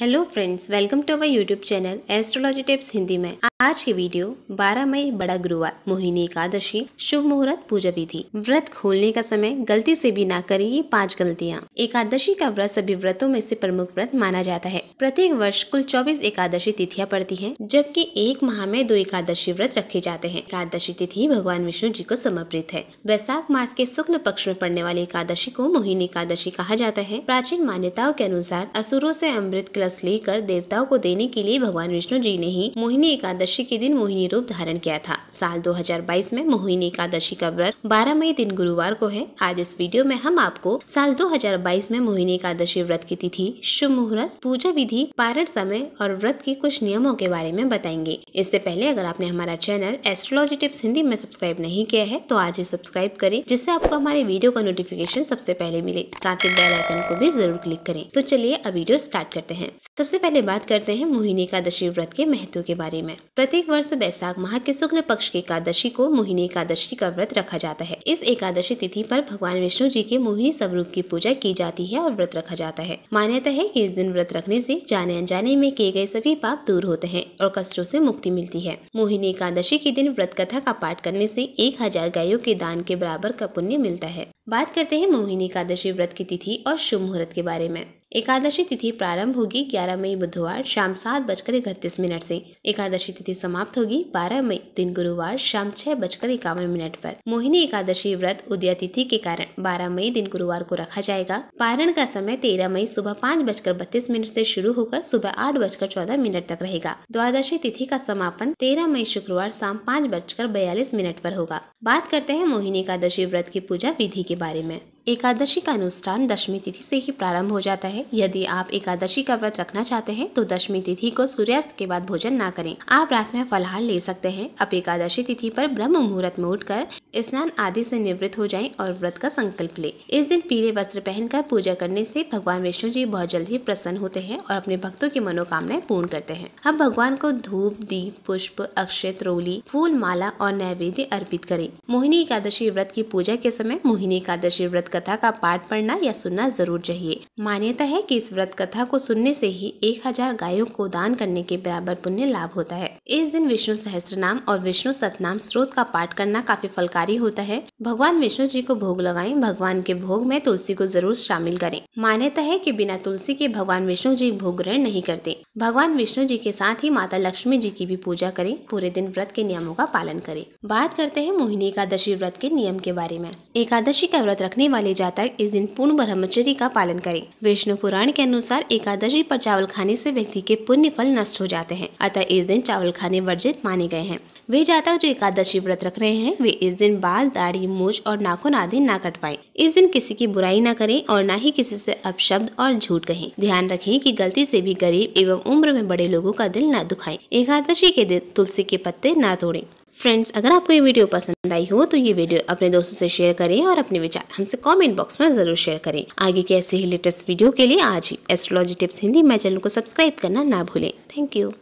hello friends welcome to our YouTube channel astrology tips Hindi में आज की वीडियो 12 मई बड़ा गुरुवार मोहिनी एकादशी शुभ मुहूर्त पूजा विधि व्रत खोलने का समय गलती से भी ना करें ये पांच गलतियाँ एकादशी का व्रत सभी व्रतों में से प्रमुख व्रत माना जाता है प्रत्येक वर्ष कुल 24 एकादशी तिथियाँ पड़ती है जबकि एक माह में दो एकादशी व्रत रखे जाते हैं एकादशी तिथि भगवान विष्णु जी को समर्पित है वैसाख मास के शुक्ल पक्ष में पड़ने वाली एकादशी को मोहिनी एकादशी कहा जाता है प्राचीन मान्यताओं के अनुसार असुरों से अमृत रस लेकर देवताओं को देने के लिए भगवान विष्णु जी ने ही मोहिनी एकादशी के दिन मोहिनी रूप धारण किया था साल 2022 में मोहिनी एकादशी का व्रत 12 मई दिन गुरुवार को है आज इस वीडियो में हम आपको साल 2022 में मोहिनी एकादशी व्रत की तिथि शुभ मुहूर्त पूजा विधि पारण समय और व्रत के कुछ नियमों के बारे में बताएंगे इससे पहले अगर आपने हमारा चैनल एस्ट्रोलॉजी टिप्स हिंदी में सब्सक्राइब नहीं किया है तो आज ही सब्सक्राइब करें जिससे आपको हमारे वीडियो का नोटिफिकेशन सबसे पहले मिले साथ ही बेल आइकन को भी जरूर क्लिक करें तो चलिए अब वीडियो स्टार्ट करते हैं सबसे पहले बात करते हैं मोहिनी एकादशी व्रत के महत्व के बारे में प्रत्येक वर्ष बैसाख माह के शुक्ल पक्ष की एकादशी को मोहिनी एकादशी का व्रत रखा जाता है इस एकादशी तिथि पर भगवान विष्णु जी के मोहिनी स्वरूप की पूजा की जाती है और व्रत रखा जाता है मान्यता है कि इस दिन व्रत रखने से जाने अनजाने में किए गए सभी पाप दूर होते हैं और कष्टों से मुक्ति मिलती है मोहिनी एकादशी के दिन व्रत कथा का पाठ करने से एक हजार गायों के दान के बराबर का पुण्य मिलता है बात करते हैं मोहिनी एकादशी व्रत की तिथि और शुभ मुहूर्त के बारे में एकादशी तिथि प्रारंभ होगी 11 मई बुधवार शाम सात बजकर इकतीस मिनट से एकादशी तिथि समाप्त होगी 12 मई दिन गुरुवार शाम छह बजकर इक्यावन मिनट पर मोहिनी एकादशी व्रत उदया तिथि के कारण 12 मई दिन गुरुवार को रखा जाएगा पारण का समय 13 मई सुबह पाँच बजकर बत्तीस मिनट ऐसी शुरू होकर सुबह आठ बजकर चौदह मिनट तक रहेगा द्वादशी तिथि का समापन तेरह मई शुक्रवार शाम पाँच बजकर बयालीस मिनट आरोप होगा बात करते हैं मोहिनी एकादशी व्रत की पूजा विधि के बारे में एकादशी का अनुष्ठान दशमी तिथि से ही प्रारंभ हो जाता है यदि आप एकादशी का व्रत रखना चाहते हैं तो दशमी तिथि को सूर्यास्त के बाद भोजन ना करें आप रात में फलहार ले सकते हैं अब एकादशी तिथि पर ब्रह्म मुहूर्त में उठकर स्नान आदि से निवृत्त हो जाएं और व्रत का संकल्प लें इस दिन पीले वस्त्र पहनकर पूजा करने से भगवान विष्णु जी बहुत जल्द ही प्रसन्न होते हैं और अपने भक्तों की मनोकामनाएं पूर्ण करते हैं अब भगवान को धूप दीप पुष्प अक्षत रोली फूल माला और नैवेद्य अर्पित करें मोहिनी एकादशी व्रत की पूजा के समय मोहिनी एकादशी व्रत कथा का पाठ पढ़ना या सुनना जरूर चाहिए मान्यता है कि इस व्रत कथा को सुनने से ही एक हजार गायों को दान करने के बराबर पुण्य लाभ होता है इस दिन विष्णु सहस्त्र नाम और विष्णु सतनाम स्रोत का पाठ करना काफी फलकारी होता है भगवान विष्णु जी को भोग लगाए भगवान के भोग में तुलसी को जरूर शामिल करें मान्यता है की बिना तुलसी के भगवान विष्णु जी भोग ग्रहण नहीं करते भगवान विष्णु जी के साथ ही माता लक्ष्मी जी की भी पूजा करें पूरे दिन व्रत के नियमों का पालन करें बात करते हैं मोहिनी एकादशी व्रत के नियम के बारे में एकादशी का व्रत रखने वाले वाले जातक इस दिन पूर्ण ब्रह्मचर्य का पालन करें विष्णु पुराण के अनुसार एकादशी पर चावल खाने से व्यक्ति के पुण्य फल नष्ट हो जाते हैं अतः इस दिन चावल खाने वर्जित माने गए हैं वे जातक जो एकादशी व्रत रख रहे हैं वे इस दिन बाल दाढ़ी मूछ और नाखून आदि ना कट पाए इस दिन किसी की बुराई ना करें और ना ही किसी से अपशब्द और झूठ कहें ध्यान रखें कि गलती से भी गरीब एवं उम्र में बड़े लोगों का दिल ना दुखाएं एकादशी के दिन तुलसी के पत्ते ना तोड़ें फ्रेंड्स अगर आपको ये वीडियो पसंद आई हो तो ये वीडियो अपने दोस्तों से शेयर करें और अपने विचार हमसे कमेंट बॉक्स में जरूर शेयर करें आगे के ऐसे ही लेटेस्ट वीडियो के लिए आज ही एस्ट्रोलॉजी टिप्स हिंदी मैं चैनल को सब्सक्राइब करना ना भूलें थैंक यू